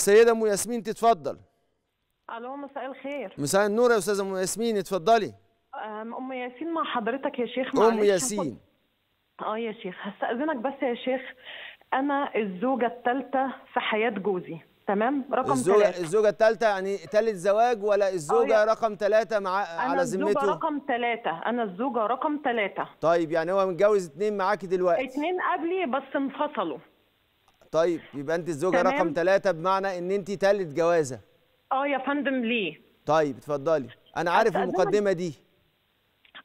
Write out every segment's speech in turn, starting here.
السيده ام ياسمين تتفضل الو مساء الخير مساء النور يا استاذه ام ياسمين اتفضلي ام ياسين مع حضرتك يا شيخ ام ياسين اه يا شيخ هستاذنك بس يا شيخ انا الزوجه الثالثه في حياه جوزي تمام رقم الزوجة ثلاثة الزوجة الثالثة يعني ثالث زواج ولا الزوجة آه رقم ثلاثة مع على ذمته؟ أنا الزوجة رقم ثلاثة، أنا الزوجة رقم ثلاثة طيب يعني هو متجوز اثنين معاكي دلوقتي؟ اثنين قبلي بس انفصلوا طيب يبقى انت الزوجه تمام. رقم ثلاثة بمعنى ان انت ثالث جوازه اه يا فندم ليه طيب اتفضلي انا عارف المقدمه دي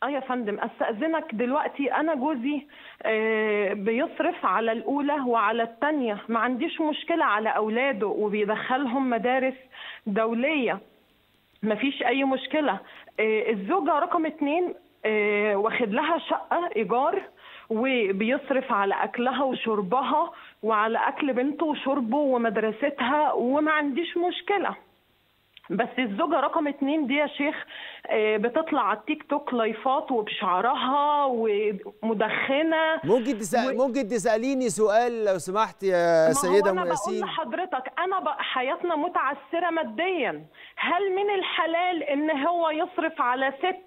اه يا فندم استاذنك دلوقتي انا جوزي آه، بيصرف على الاولى وعلى الثانيه ما عنديش مشكله على اولاده وبيدخلهم مدارس دوليه ما فيش اي مشكله آه، الزوجه رقم اثنين آه، واخد لها شقه ايجار وبيصرف على اكلها وشربها وعلى اكل بنته وشربه ومدرستها وما عنديش مشكله بس الزوجة رقم اتنين دي يا شيخ آه، بتطلع على التيك توك لايفات وبشعرها ومدخنة ممكن تسأل و... ممكن تسأليني سؤال لو سمحت يا سيدة أم ياسين أنا بقول لحضرتك أنا بق حياتنا متعسرة ماديا هل من الحلال إن هو يصرف على ست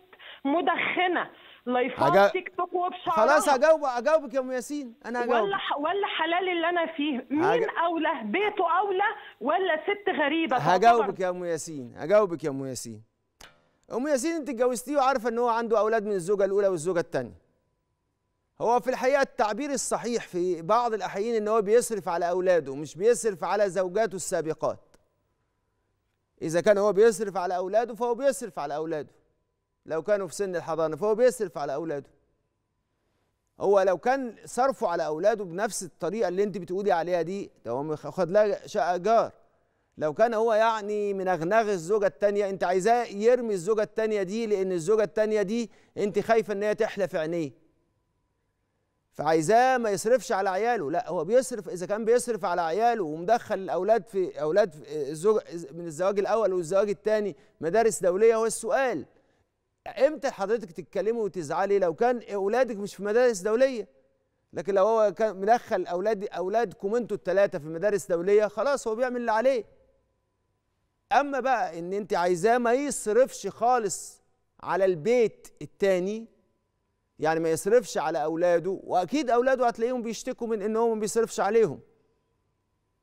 مدخنة لايفات أجا... تيك توك وبشعرها خلاص هجاوب اجاوبك يا ام ياسين انا هجاوب ولا ح... ولا حلال اللي انا فيه مين هج... اولى بيته اولى ولا ست غريبه هجاوبك يا ام ياسين هجاوبك يا ام ياسين ام ياسين انت اتجوزتيه وعارفه ان هو عنده اولاد من الزوجه الاولى والزوجه الثانيه هو في الحقيقه التعبير الصحيح في بعض الاحيان ان هو بيصرف على اولاده مش بيصرف على زوجاته السابقات اذا كان هو بيصرف على اولاده فهو بيصرف على اولاده لو كانوا في سن الحضانه فهو بيصرف على اولاده هو لو كان صرفه على اولاده بنفس الطريقه اللي انت بتقولي عليها دي ده هو خد لها شقه جار لو كان هو يعني من اغناغ الزوجه الثانيه انت عايزاه يرمي الزوجه الثانيه دي لان الزوجه الثانيه دي انت خايفه ان هي تحلى في عينيه فعايزاه ما يصرفش على عياله لا هو بيصرف اذا كان بيصرف على عياله ومدخل الاولاد في اولاد في الزوج آه، آه، من الزواج الاول والزواج الثاني مدارس دوليه هو السؤال امتى حضرتك تتكلمي وتزعلي لو كان اولادك مش في مدارس دوليه لكن لو هو كان مدخل اولاد اولادكم انتوا الثلاثه في مدارس دوليه خلاص هو بيعمل اللي عليه اما بقى ان انت عايزاه ما يصرفش خالص على البيت الثاني يعني ما يصرفش على اولاده واكيد اولاده هتلاقيهم بيشتكوا من ان هو ما بيصرفش عليهم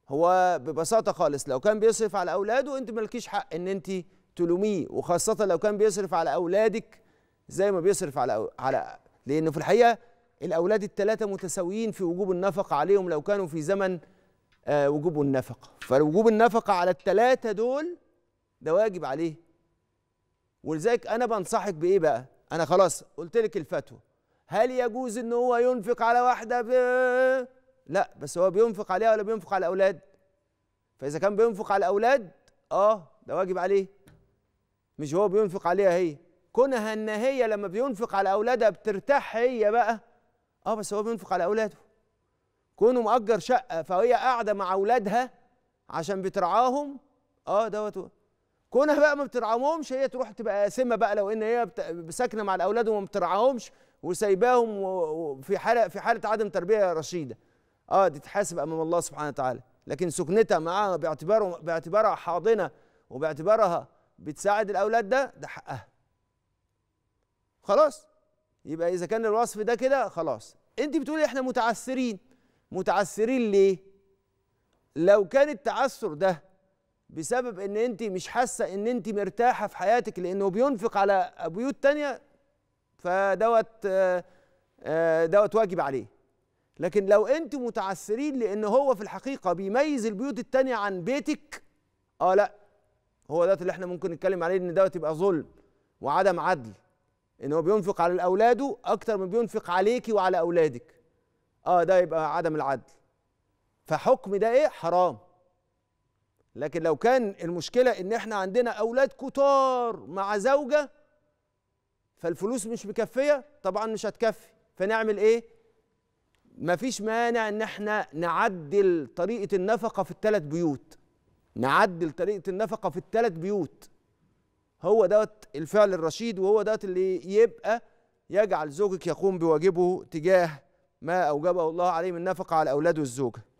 هو ببساطه خالص لو كان بيصرف على اولاده انت مالكيش حق ان انت تلوميه وخاصة لو كان بيصرف على أولادك زي ما بيصرف على على لأنه في الحقيقة الأولاد الثلاثة متساويين في وجوب النفقة عليهم لو كانوا في زمن آه، وجوب النفقة فوجوب النفقة على الثلاثة دول ده واجب عليه ولذلك أنا بنصحك بإيه بقى؟ أنا خلاص قلت لك الفتوى هل يجوز إن هو ينفق على واحدة ب... لا بس هو بينفق عليها ولا بينفق على الأولاد؟ فإذا كان بينفق على الأولاد آه ده واجب عليه مش هو بينفق عليها هي كونها ان هي لما بينفق على اولادها بترتاح هي بقى اه بس هو بينفق على اولاده كونه مأجر شقه فهي قاعده مع اولادها عشان بترعاهم اه دوت كونها بقى ما بترعاهمش هي تروح تبقى قاسمه بقى لو ان هي ساكنه مع الاولاد وما بترعاهمش وسايباهم في حاله في حاله عدم تربيه رشيده اه دي تحاسب امام الله سبحانه وتعالى لكن سكنتها معاها باعتباره باعتبارها حاضنه وباعتبارها بتساعد الاولاد ده ده حقها خلاص يبقى اذا كان الوصف ده كده خلاص انت بتقولي احنا متعسرين متعسرين ليه لو كان التعسر ده بسبب ان انت مش حاسه ان انت مرتاحه في حياتك لانه بينفق على بيوت تانية فدوت آه، آه، دوت واجب عليه لكن لو انت متعسرين لان هو في الحقيقه بيميز البيوت التانية عن بيتك اه لا هو ده اللي احنا ممكن نتكلم عليه ان دوت يبقى ظلم وعدم عدل ان هو بينفق على اولاده اكتر من بينفق عليكي وعلى اولادك اه ده يبقى عدم العدل فحكم ده ايه حرام لكن لو كان المشكله ان احنا عندنا اولاد كتار مع زوجه فالفلوس مش مكفيه طبعا مش هتكفي فنعمل ايه مفيش مانع ان احنا نعدل طريقه النفقه في الثلاث بيوت نعدل طريقه النفقه في الثلاث بيوت هو دوت الفعل الرشيد وهو دوت اللي يبقى يجعل زوجك يقوم بواجبه تجاه ما اوجبه الله عليه من نفقه على اولاده الزوجه